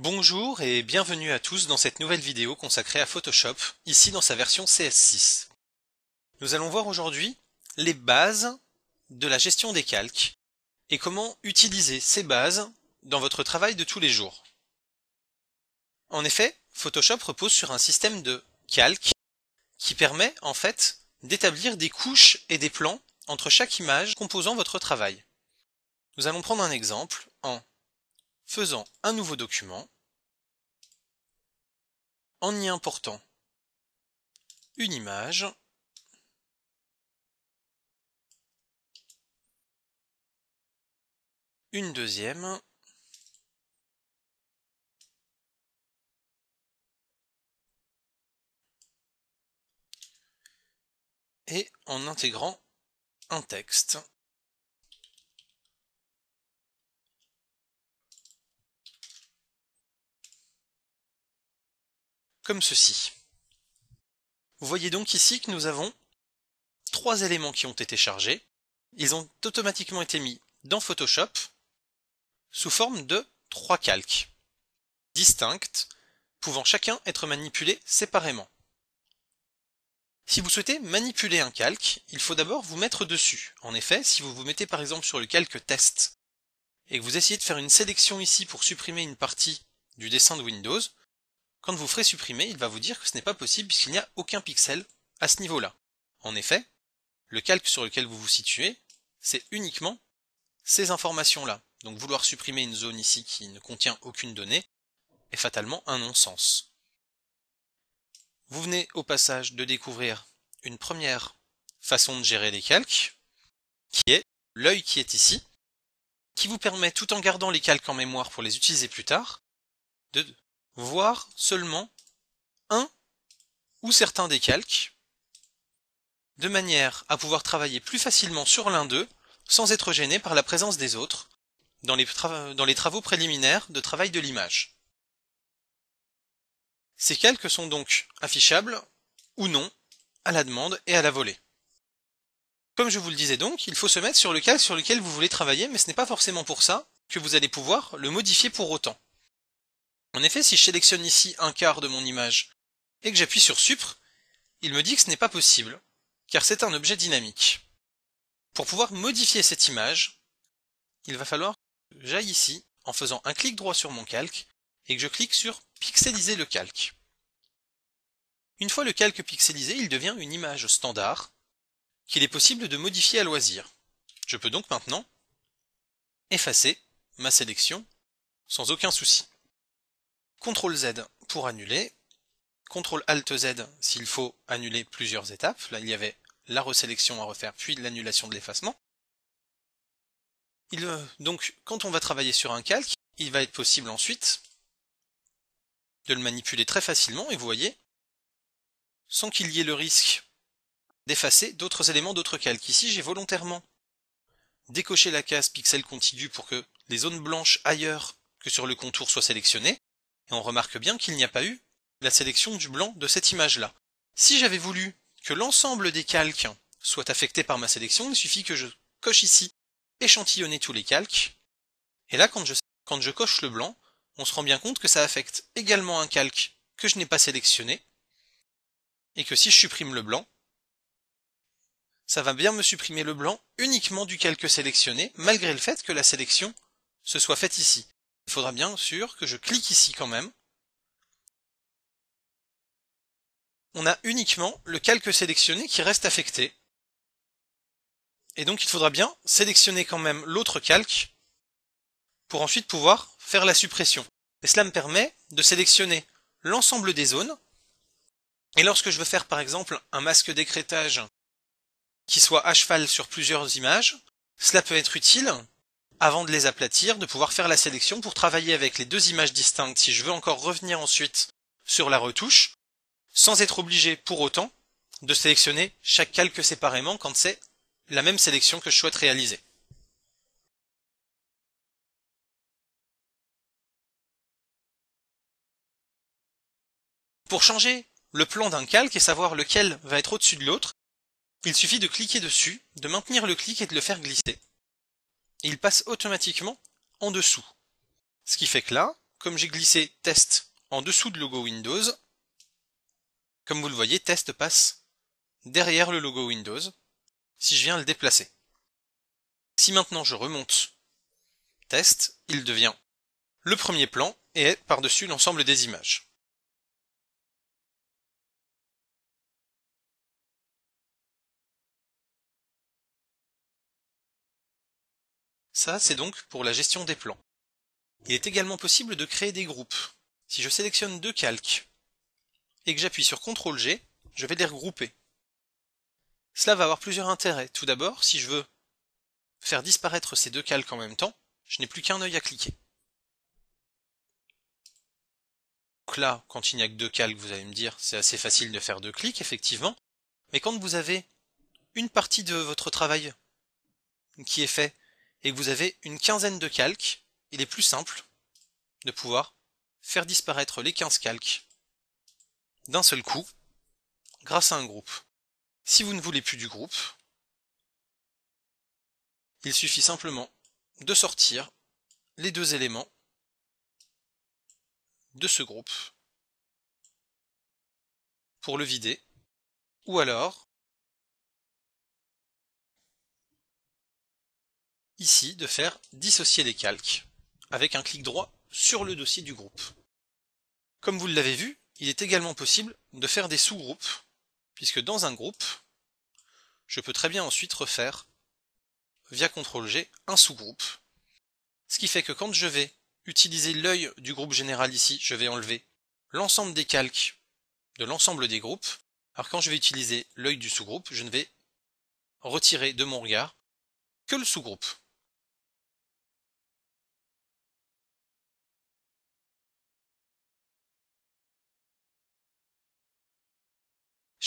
Bonjour et bienvenue à tous dans cette nouvelle vidéo consacrée à Photoshop, ici dans sa version CS6. Nous allons voir aujourd'hui les bases de la gestion des calques et comment utiliser ces bases dans votre travail de tous les jours. En effet, Photoshop repose sur un système de calques qui permet en fait d'établir des couches et des plans entre chaque image composant votre travail. Nous allons prendre un exemple en faisant un nouveau document, en y important une image, une deuxième, et en intégrant un texte comme ceci. Vous voyez donc ici que nous avons trois éléments qui ont été chargés. Ils ont automatiquement été mis dans Photoshop sous forme de trois calques, distincts, pouvant chacun être manipulés séparément. Si vous souhaitez manipuler un calque, il faut d'abord vous mettre dessus. En effet, si vous vous mettez par exemple sur le calque test et que vous essayez de faire une sélection ici pour supprimer une partie du dessin de Windows, quand vous ferez supprimer, il va vous dire que ce n'est pas possible puisqu'il n'y a aucun pixel à ce niveau-là. En effet, le calque sur lequel vous vous situez, c'est uniquement ces informations-là. Donc vouloir supprimer une zone ici qui ne contient aucune donnée est fatalement un non-sens. Vous venez au passage de découvrir une première façon de gérer les calques, qui est l'œil qui est ici, qui vous permet, tout en gardant les calques en mémoire pour les utiliser plus tard, de voire seulement un ou certains des calques, de manière à pouvoir travailler plus facilement sur l'un d'eux sans être gêné par la présence des autres dans les, dans les travaux préliminaires de travail de l'image. Ces calques sont donc affichables ou non à la demande et à la volée. Comme je vous le disais donc, il faut se mettre sur le calque sur lequel vous voulez travailler, mais ce n'est pas forcément pour ça que vous allez pouvoir le modifier pour autant. En effet, si je sélectionne ici un quart de mon image et que j'appuie sur Supre, il me dit que ce n'est pas possible, car c'est un objet dynamique. Pour pouvoir modifier cette image, il va falloir que j'aille ici en faisant un clic droit sur mon calque et que je clique sur Pixeliser le calque. Une fois le calque pixelisé, il devient une image standard qu'il est possible de modifier à loisir. Je peux donc maintenant effacer ma sélection sans aucun souci. CTRL Z pour annuler, CTRL ALT Z s'il faut annuler plusieurs étapes, là il y avait la resélection à refaire puis l'annulation de l'effacement. Euh, donc quand on va travailler sur un calque, il va être possible ensuite de le manipuler très facilement, et vous voyez, sans qu'il y ait le risque d'effacer d'autres éléments d'autres calques. Ici, j'ai volontairement décoché la case pixel contigu pour que les zones blanches ailleurs que sur le contour soient sélectionnées, et on remarque bien qu'il n'y a pas eu la sélection du blanc de cette image-là. Si j'avais voulu que l'ensemble des calques soit affecté par ma sélection, il suffit que je coche ici échantillonner tous les calques. Et là, quand je, quand je coche le blanc, on se rend bien compte que ça affecte également un calque que je n'ai pas sélectionné, et que si je supprime le blanc, ça va bien me supprimer le blanc uniquement du calque sélectionné, malgré le fait que la sélection se soit faite ici il faudra bien sûr que je clique ici quand même. On a uniquement le calque sélectionné qui reste affecté. Et donc il faudra bien sélectionner quand même l'autre calque pour ensuite pouvoir faire la suppression. Et cela me permet de sélectionner l'ensemble des zones. Et lorsque je veux faire par exemple un masque d'écrétage qui soit à cheval sur plusieurs images, cela peut être utile avant de les aplatir, de pouvoir faire la sélection pour travailler avec les deux images distinctes si je veux encore revenir ensuite sur la retouche, sans être obligé pour autant de sélectionner chaque calque séparément quand c'est la même sélection que je souhaite réaliser. Pour changer le plan d'un calque et savoir lequel va être au-dessus de l'autre, il suffit de cliquer dessus, de maintenir le clic et de le faire glisser il passe automatiquement en dessous. Ce qui fait que là, comme j'ai glissé test en dessous du logo Windows, comme vous le voyez, test passe derrière le logo Windows si je viens le déplacer. Si maintenant je remonte test, il devient le premier plan et est par-dessus l'ensemble des images. c'est donc pour la gestion des plans. Il est également possible de créer des groupes. Si je sélectionne deux calques et que j'appuie sur CTRL G, je vais les regrouper. Cela va avoir plusieurs intérêts. Tout d'abord, si je veux faire disparaître ces deux calques en même temps, je n'ai plus qu'un œil à cliquer. Donc là, quand il n'y a que deux calques, vous allez me dire, c'est assez facile de faire deux clics, effectivement. Mais quand vous avez une partie de votre travail qui est fait et que vous avez une quinzaine de calques, il est plus simple de pouvoir faire disparaître les 15 calques d'un seul coup grâce à un groupe. Si vous ne voulez plus du groupe, il suffit simplement de sortir les deux éléments de ce groupe pour le vider, ou alors ici de faire dissocier les calques avec un clic droit sur le dossier du groupe. Comme vous l'avez vu, il est également possible de faire des sous-groupes, puisque dans un groupe, je peux très bien ensuite refaire via CTRL-G un sous-groupe. Ce qui fait que quand je vais utiliser l'œil du groupe général ici, je vais enlever l'ensemble des calques de l'ensemble des groupes, alors quand je vais utiliser l'œil du sous-groupe, je ne vais retirer de mon regard que le sous-groupe.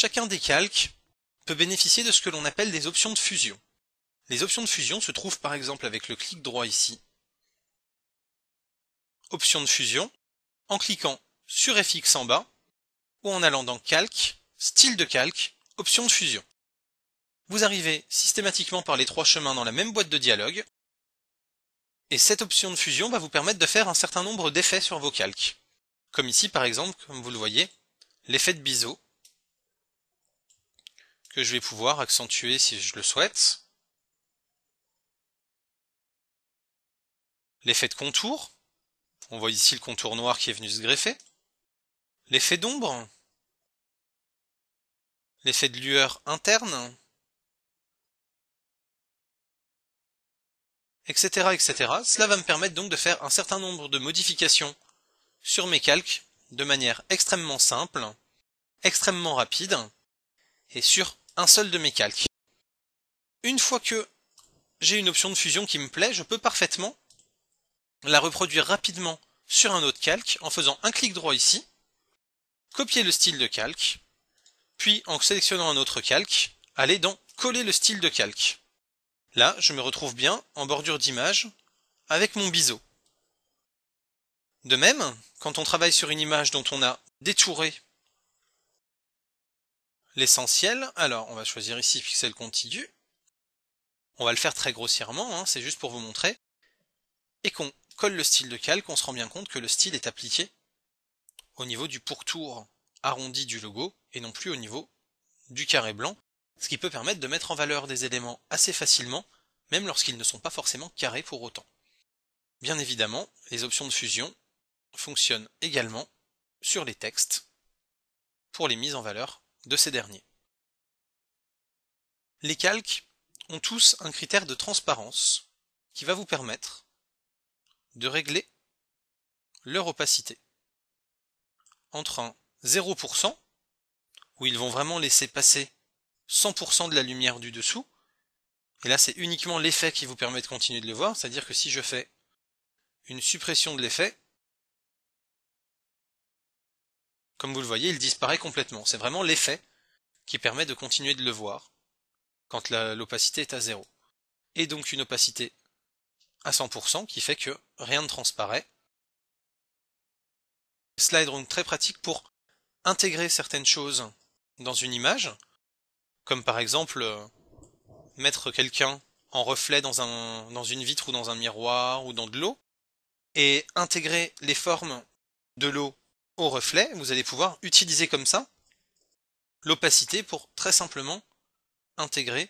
Chacun des calques peut bénéficier de ce que l'on appelle des options de fusion. Les options de fusion se trouvent par exemple avec le clic droit ici, Options de fusion, en cliquant sur FX en bas, ou en allant dans Calque, Style de calque, Options de fusion. Vous arrivez systématiquement par les trois chemins dans la même boîte de dialogue, et cette option de fusion va vous permettre de faire un certain nombre d'effets sur vos calques. Comme ici par exemple, comme vous le voyez, l'effet de biseau, que je vais pouvoir accentuer si je le souhaite. L'effet de contour, on voit ici le contour noir qui est venu se greffer. L'effet d'ombre, l'effet de lueur interne, etc., etc. Cela va me permettre donc de faire un certain nombre de modifications sur mes calques de manière extrêmement simple, extrêmement rapide, et sur un seul de mes calques. Une fois que j'ai une option de fusion qui me plaît, je peux parfaitement la reproduire rapidement sur un autre calque en faisant un clic droit ici, copier le style de calque, puis en sélectionnant un autre calque, aller dans coller le style de calque. Là, je me retrouve bien en bordure d'image avec mon biseau. De même, quand on travaille sur une image dont on a détouré L'essentiel, alors on va choisir ici pixel continu, on va le faire très grossièrement, hein, c'est juste pour vous montrer, et qu'on colle le style de calque, on se rend bien compte que le style est appliqué au niveau du pourtour arrondi du logo, et non plus au niveau du carré blanc, ce qui peut permettre de mettre en valeur des éléments assez facilement, même lorsqu'ils ne sont pas forcément carrés pour autant. Bien évidemment, les options de fusion fonctionnent également sur les textes pour les mises en valeur de ces derniers. Les calques ont tous un critère de transparence qui va vous permettre de régler leur opacité entre un 0% où ils vont vraiment laisser passer 100% de la lumière du dessous et là c'est uniquement l'effet qui vous permet de continuer de le voir, c'est-à-dire que si je fais une suppression de l'effet, Comme vous le voyez, il disparaît complètement. C'est vraiment l'effet qui permet de continuer de le voir quand l'opacité est à zéro. Et donc une opacité à 100% qui fait que rien ne transparaît. est donc très pratique pour intégrer certaines choses dans une image, comme par exemple euh, mettre quelqu'un en reflet dans une vitre ou dans un miroir ou dans de l'eau, et intégrer les formes de l'eau au reflet, vous allez pouvoir utiliser comme ça l'opacité pour très simplement intégrer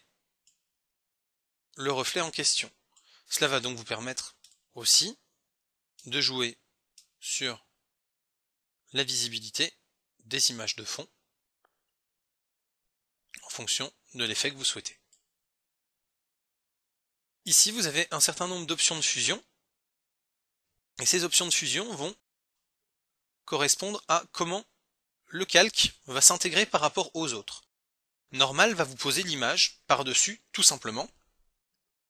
le reflet en question. Cela va donc vous permettre aussi de jouer sur la visibilité des images de fond en fonction de l'effet que vous souhaitez. Ici, vous avez un certain nombre d'options de fusion, et ces options de fusion vont correspondre à comment le calque va s'intégrer par rapport aux autres. Normal va vous poser l'image par-dessus, tout simplement.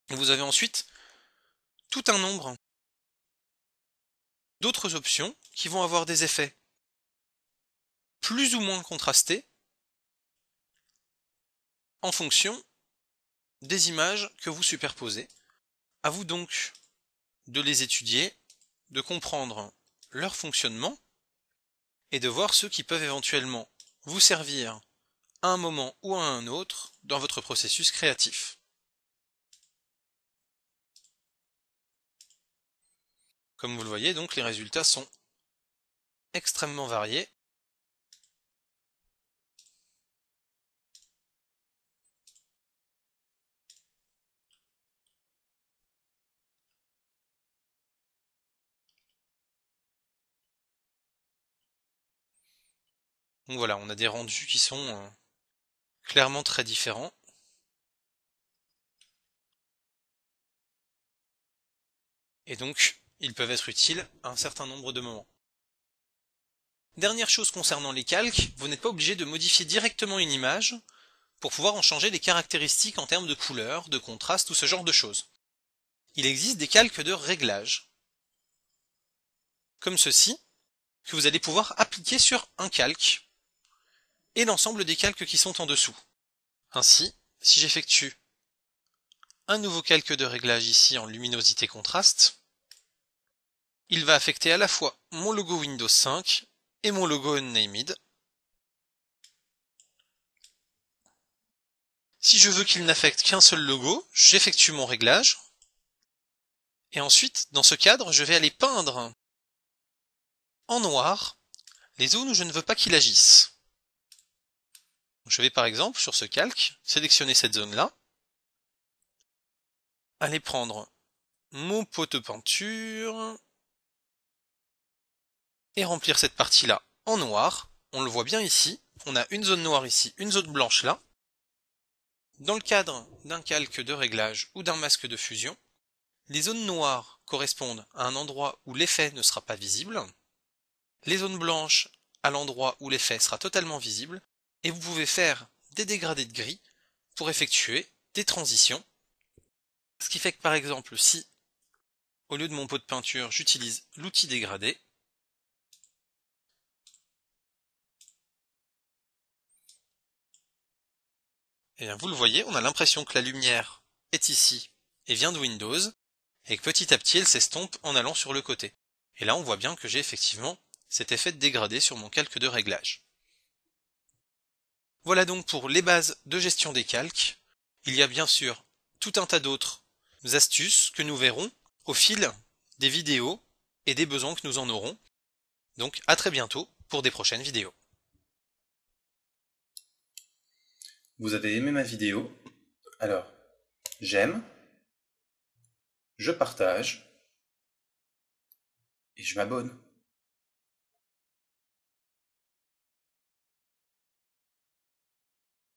Vous avez ensuite tout un nombre d'autres options qui vont avoir des effets plus ou moins contrastés en fonction des images que vous superposez. A vous donc de les étudier, de comprendre leur fonctionnement et de voir ceux qui peuvent éventuellement vous servir à un moment ou à un autre dans votre processus créatif. Comme vous le voyez, donc les résultats sont extrêmement variés Donc voilà, on a des rendus qui sont euh, clairement très différents. Et donc, ils peuvent être utiles à un certain nombre de moments. Dernière chose concernant les calques, vous n'êtes pas obligé de modifier directement une image pour pouvoir en changer les caractéristiques en termes de couleur, de contraste ou ce genre de choses. Il existe des calques de réglage, comme ceci, que vous allez pouvoir appliquer sur un calque et l'ensemble des calques qui sont en dessous. Ainsi, si j'effectue un nouveau calque de réglage ici en luminosité contraste, il va affecter à la fois mon logo Windows 5 et mon logo Unnamed. Si je veux qu'il n'affecte qu'un seul logo, j'effectue mon réglage. Et ensuite, dans ce cadre, je vais aller peindre en noir les zones où je ne veux pas qu'il agisse je vais par exemple, sur ce calque, sélectionner cette zone-là, aller prendre mon pot de peinture et remplir cette partie-là en noir. On le voit bien ici, on a une zone noire ici, une zone blanche là. Dans le cadre d'un calque de réglage ou d'un masque de fusion, les zones noires correspondent à un endroit où l'effet ne sera pas visible, les zones blanches à l'endroit où l'effet sera totalement visible, et vous pouvez faire des dégradés de gris pour effectuer des transitions. Ce qui fait que par exemple si au lieu de mon pot de peinture j'utilise l'outil dégradé, et eh bien vous le voyez, on a l'impression que la lumière est ici et vient de Windows, et que petit à petit elle s'estompe en allant sur le côté. Et là on voit bien que j'ai effectivement cet effet de dégradé sur mon calque de réglage. Voilà donc pour les bases de gestion des calques. Il y a bien sûr tout un tas d'autres astuces que nous verrons au fil des vidéos et des besoins que nous en aurons. Donc à très bientôt pour des prochaines vidéos. Vous avez aimé ma vidéo Alors, j'aime, je partage et je m'abonne.